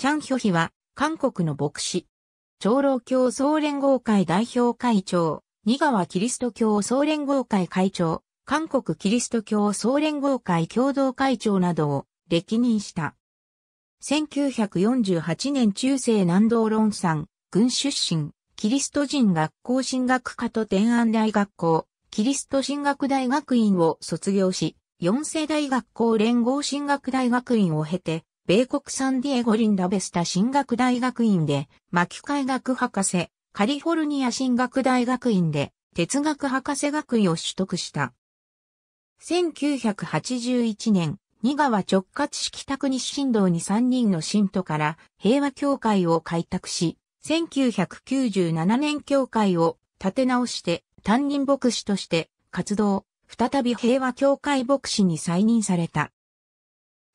チャンヒョヒは、韓国の牧師。長老教総連合会代表会長、二川キリスト教総連合会会長、韓国キリスト教総連合会共同会長などを歴任した。1948年中世南道論産、軍出身、キリスト人学校進学科と天安大学校、キリスト進学大学院を卒業し、四世大学校連合進学大学院を経て、米国サンディエゴリンダベスタ進学大学院で、牧海学博士、カリフォルニア進学大学院で、哲学博士学位を取得した。1981年、二川直轄式宅西神道に3人の信徒から平和協会を開拓し、1997年協会を立て直して担任牧師として活動、再び平和協会牧師に再任された。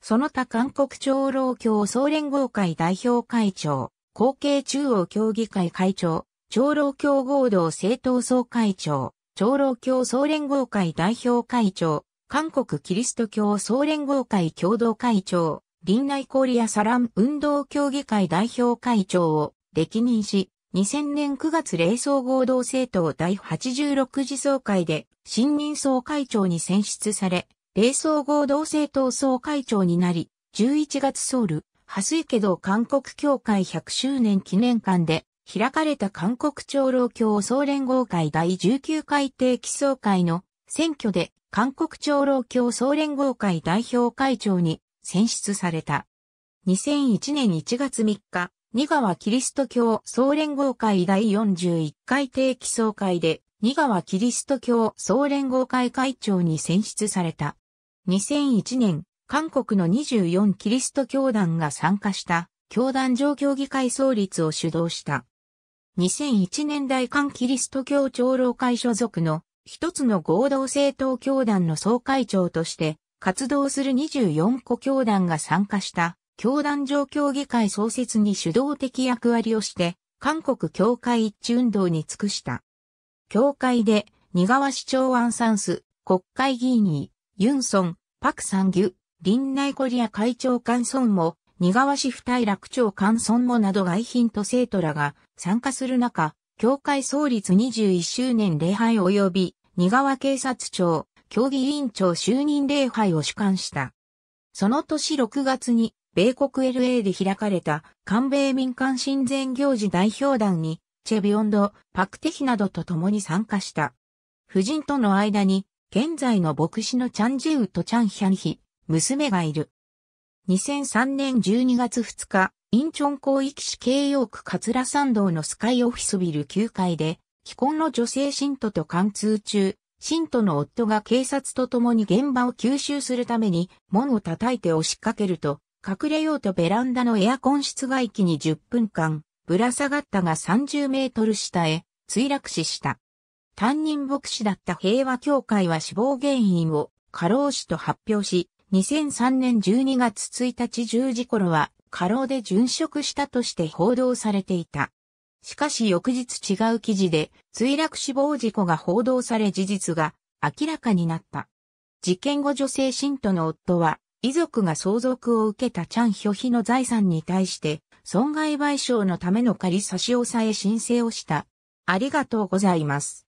その他韓国長老協総連合会代表会長、後継中央協議会会長、長老協合同政党総会長、長老協総連合会代表会長、韓国キリスト教総連合会共同会長、林内コリアサラン運動協議会代表会長を歴任し、2000年9月霊総合同政党第86次総会で新任総会長に選出され、冷総合同政党総会長になり、11月ソウル、蓮池道韓国協会100周年記念館で開かれた韓国長老協総連合会第19回定期総会の選挙で韓国長老協総連合会代表会長に選出された。2001年1月3日、二川キリスト教総連合会第41回定期総会で二川キリスト教総連合会会長に選出された。2001年、韓国の24キリスト教団が参加した教団上協議会創立を主導した。2001年代韓キリスト教長老会所属の一つの合同政党教団の総会長として活動する24個教団が参加した教団上協議会創設に主導的役割をして韓国教会一致運動に尽くした。教会で、二川市長アンサンス、国会議員に、ユンソン、パクサンギュ、ナ内コリア会長官村も、シフタイラ楽長官村もなど外賓と生徒らが参加する中、教会創立21周年礼拝及び、ニガワ警察庁、競技委員長就任礼拝を主管した。その年6月に、米国 LA で開かれた、韓米民間親善行事代表団に、チェビオンド、パクテヒなどと共に参加した。夫人との間に、現在の牧師のチャンジウとチャンヒャンヒ、娘がいる。2003年12月2日、インチョン広域市慶陽区桂山道のスカイオフィスビル9階で、既婚の女性信徒と貫通中、信徒の夫が警察と共に現場を吸収するために門を叩いて押しかけると、隠れようとベランダのエアコン室外機に10分間、ぶら下がったが30メートル下へ墜落死した。担任牧師だった平和協会は死亡原因を過労死と発表し、2003年12月1日10時頃は過労で殉職したとして報道されていた。しかし翌日違う記事で墜落死亡事故が報道され事実が明らかになった。事件後女性信徒の夫は遺族が相続を受けたチャンヒョヒの財産に対して損害賠償のための仮差し押さえ申請をした。ありがとうございます。